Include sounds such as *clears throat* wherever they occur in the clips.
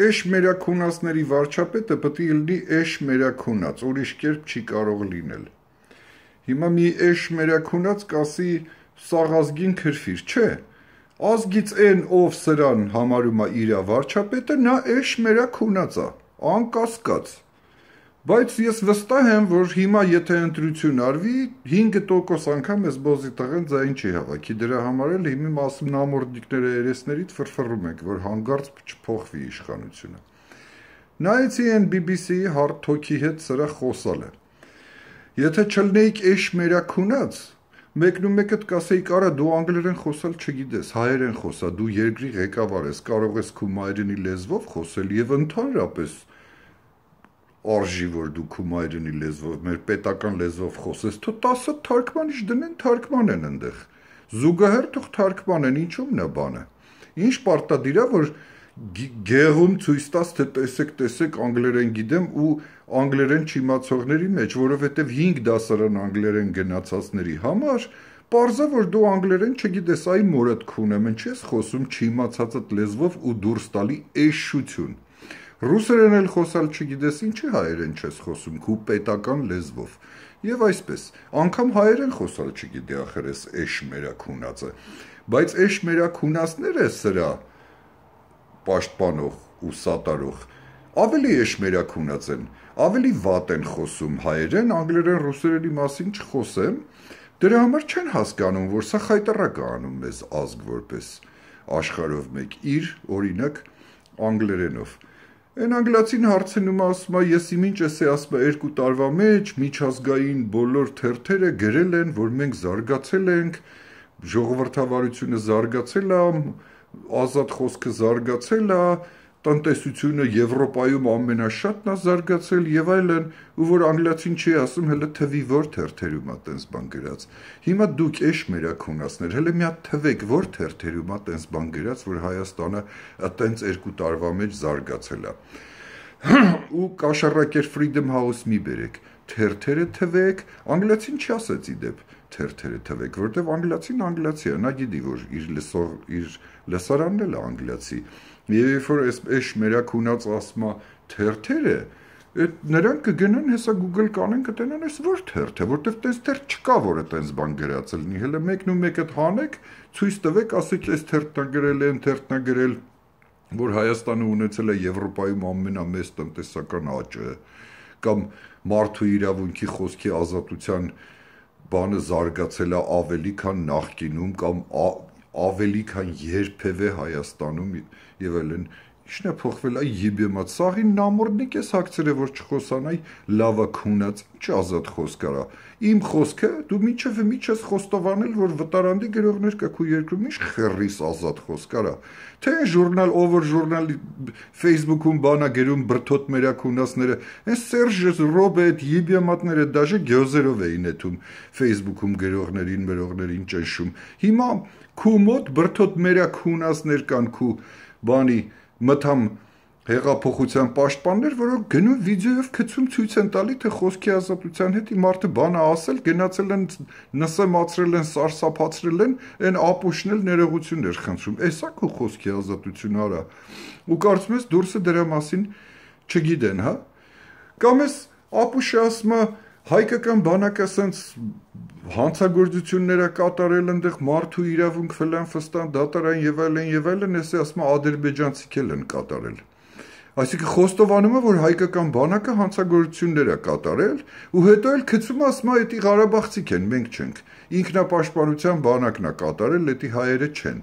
Էշ մերակունացների վարչապետը պետք է լինի էշ մերակունաց, ուրիշ կերպ չի կարող լինել։ Հիմա մի էշ մերակունաց կասի սաղազգին քրֆիր, չէ։ Ազգից այն, ով սրան համարում է իր վարչապետը, նա էշ մերակունաց է, անկասկած։ Բայց ես վստահ եմ, որ հիմա եթե ընտրություն արվի, 5% անգամ էս բոզի տղեն ձայն չի հավաքի։ Դրա համար էլ հիմի մասում նամորդիկները երեսներիդ ֆրֆռում ենք, որ հանգարց չփոխվի իշխանությունը։ Նայեցի են BBC-ի hard talk-ի հետ սրա խոսալը։ Եթե չլնեիք էշ մերակունած, մեկնում եկդ կասեիք, արա դու անգլերեն խոսալ չգիտես, հայերեն խոսա, դու երկրի ղեկավար ես, կարող ես քո մայրենի լեզվով խոսել եւ ընդհանրապես արժի որ դու քո մայրենի լեզվով, մեր պետական լեզվով խոսես, թո 10 թարգմանիչ դնեն, թարգմանեն այնտեղ։ Զուգահեռ թող թարգմանեն, ինչու՞մն է բանը։ Ինչ պարտադիր է որ գեղում ցույց տաս թե տեսեք, տեսեք անգլերեն գիտեմ ու անգլերեն չիմացողների մեջ, որովհետև 5 դասարան անգլերեն գնացածների համար Պարզա որ դու անգլերեն չգիտես, այ մորդ քունեմ, ինչի՞ ես խոսում չիմացածդ լեզվով ու դուրս տալի էշություն։ Ռուսերեն էլ խոսալ չգիտես, ինչի հայերեն չես խոսում քու պետական լեզվով։ Եվ այսպես, անգամ հայերեն խոսալ չգիտի ախերես էշ մերակունածը։ Բայց էշ մերակունածները սրա պաշտպանող ու սատարող ավելի էշ մերակունած են, ավելի վատ են խոսում հայերեն, անգլերեն, ռուսերենի մասին չխոսեմ։ Դրա համար չեն հասկանում, որ սա խայտարակ է անում մեզ ազգ որպես աշխարհով մեկ իր օրինակ անգլերենով։ Այն անգլացին հարցնում է, ասում է, ես իմ ինչ էս է, ասում է, երկու տարվա մեջ միջազգային բոլոր թերթերը գրել են, որ մենք զարգացել ենք, ժողովրդավարությունը զարգացել է, ազատ խոսքը զարգացել է, տնտեսությունը Եվրոպայում ամենաշատն է զարգացել եւ այլն, ու որ անգլացին չի ասում, հələ թվի որ թերթերում է տենց բան գրած։ Հիմա դուք էշ մերակ հունացներ, հələ մի հատ թվեք որ թերթերում է տենց բան գրած, որ Հայաստանը տենց 2 տարվա մեջ զարգացել է։ *clears throat* Ու կաշառակեր Freedom House մի բերեք թերթերը թվեք, անգլիացին չի ասացի դեպ թերթերը թվեք, որովհետև անգլիացին անգլիացի է, նա գիտի, որ իր լսող իր լսարանն էլ է անգլիացի։ Եվ երբ որ այս էշ մերակունած ասմա թերթերը, նրանք կգնան հեսա Google կանեն կտենան այս որ թերթ է, որտեվ տես թերթ չկա, որը տենց բան գրած է լինի։ Հələ մեկն ու մեկը հանեք, ցույց տվեք, ասեք, այս թերթն է գրել, այն թերթն է գրել, որ Հայաստանը ունեցել է Եվրոպայում ամենամեծ տնտեսական աճը կամ մարդու իրավունքի խոսքի ազատության բանը զարգացել է ավելի քան նախկինում կամ ավելի քան երբևէ Հայաստանում եւ այլն Ինչն է փոխվել, այ եբեմած, սաղին նամորդնիկ ես հակցրե, որ չխոսանայ լավա քունած, ինչ ազատ խոսքարա։ Իմ խոսքը դու միջև միջ ես խոստովանել, որ վտարանդի գրողներ կա քո երկրում, ինչ խերրիս ազատ խոսքարա։ Թե այն ժուրնալ, ով որ ժուրնալ Facebook-ում բանա գրում բրթոտ մերա քունածները, այս Սերժ Ռոբերտ եբեմատները դաժե գյոզերով էին եթում Facebook-ում գրողներին, մերողներին ճնշում։ Հիմա քու մոտ բրթոտ մերա քունածներ կան քու բանի մթամ հեղափոխության պաշտպաններ, որոնք գնում վիդեոյով գցում ցույց են տալի, թե խոսքի ազատության հետ մարդը բան է ասել, գնացել են նսեմացրել են, սարսափացրել են, այն ապուշնել ներողություններ խնդրում։ Էսա քո խոսքի ազատությունն արա։ Ու կարծում ես դուրսը դրա մասին չգիտեն, հա։ Կամ էս ապուշը ասում է հայկական բանակը ասենց հանցագործությունները կատարել ընդեղ մարդու իրավունք ֆլան ֆստան դատարան եւ այլն եւ այլն էսի ասում ադրբեջանցիք էլ են կատարել այսինքն խոստովանում է որ հայկական բանակը հանցագործություններ է կատարել ու հետո էլ գցում ասում է դա Ղարաբաղցիք են մենք չենք ինքնապաշտպանության բանակն է կատարել դա հայերը չեն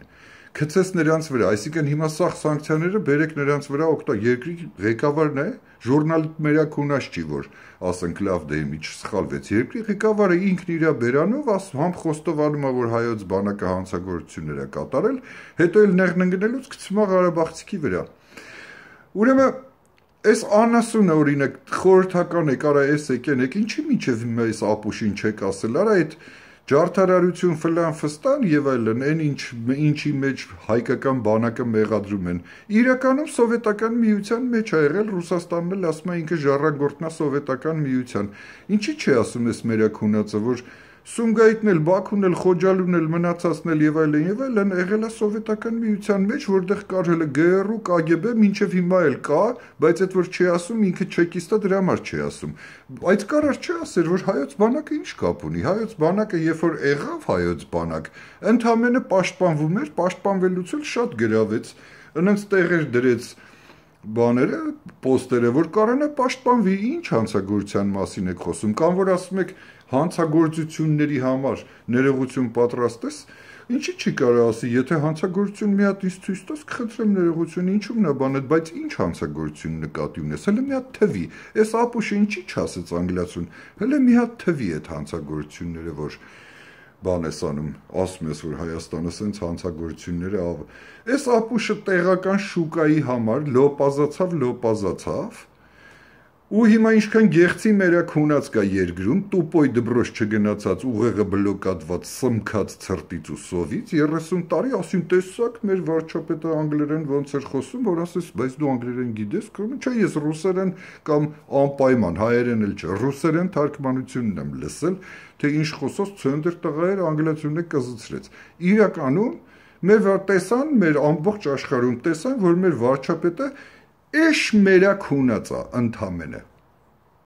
գցես նրանց վրա, այսինքն հիմա սա սանկցիաները բերեք նրանց վրա օգտա երկրի ղեկավարն է, ժորնալ մերակունած չի որ ասենք լավ դեմիչ սխալվեց երկրի ղեկավարը ինքն իր բերանով աս համ խոստով անում է որ հայոց բանակը հանցագործություններ է կատարել, հետո էլ նեղնընկնելուց գցում է Ղարաբաղցիքի վրա։ Ուրեմն Այս անասունը օրինակ խորհրդական է, կարա էս եկեն եք, ինչի՞ միջև այս ապուշին չեք ասել, արա այդ Ճարտարարություն ֆլան ֆստան եւ այլն, այն ինչ ինչի մեջ հայկական բանակը մեղադրում են։ Իրականում սովետական միության մեջ ա եղել Ռուսաստանն էլ ասում է ինքը ժառանգորդնա սովետական միության։ Ինչի՞ չի ասում էս մերակունացը, որ Սումգայիթն էլ, Բաքուն էլ, Խոջալուն էլ, մնացածն էլ եւ այլն եւ այլն եղել է սովետական միության մեջ, որտեղ կարել է ԳՌՈՒ, ԿԳԲ, մինչեւ հիմա էլ կա, բայց այդ որ չի ասում, ինքը չեկիստա դրա համար չի ասում։ Այդ կարար չի ասել, որ հայոց բանակը ինչ կապ ունի։ Հայոց բանակը երբ որ եղավ հայոց բանակ, ընդհանրապես պաշտպանվում էր, պաշտպանվելուց էլ շատ գրավեց, ընենց տեղեր դրեց, դրեց բաները, պոստերը որ կարենը պաշտպանվի, ի՞նչ հանցագործության մասին եք խոսում, կամ որ ասում եք հանցագործությունների համար ներողություն պատրաստ ես, ինչի՞ չի կարա ասի, եթե հանցագործություն մի հատ ինձ ցույց տաս, կխնդրեմ ներողություն, ինչու՞մն է բանը, բայց ի՞նչ հանցագործություն նկատի ունես, հələ մի հատ թվի։ Էս ապուշը ինչի՞ չասեց անգլացուն։ Հələ մի հատ թվի այդ հանցագործությունները, որ բան ես անում, ասում ես որ Հայաստանը սենց հանցագործությունները ավ։ Այս ապուշը տեղական շուկայի համար լոպազացավ, լոպազացավ Ու հիմա ինչքան գեղեցի մերակ հունած կա երկրում, տուպոյ դբրոշ չգնացած ուղեղը բլոկատված սմքած ծրտից ու սովից 30 տարի ասին տեսակ մեր վարչապետը անգլերեն ոնց էր խոսում, որ ասես, բայց դու անգլերեն գիտես, կրում չէ, ես ռուսերեն կամ անպայման հայերեն էլ չէ, ռուսերեն թարգմանությունն եմ լսել, թե ինչ խոսած ցնդր տղայր անգլացիոնը կզծրեց։ Իրականում մեր վար տեսան, մեր ամբողջ աշխարհում տեսան, որ մեր վարչապետը Իշ մերա քունածա ընդամենը։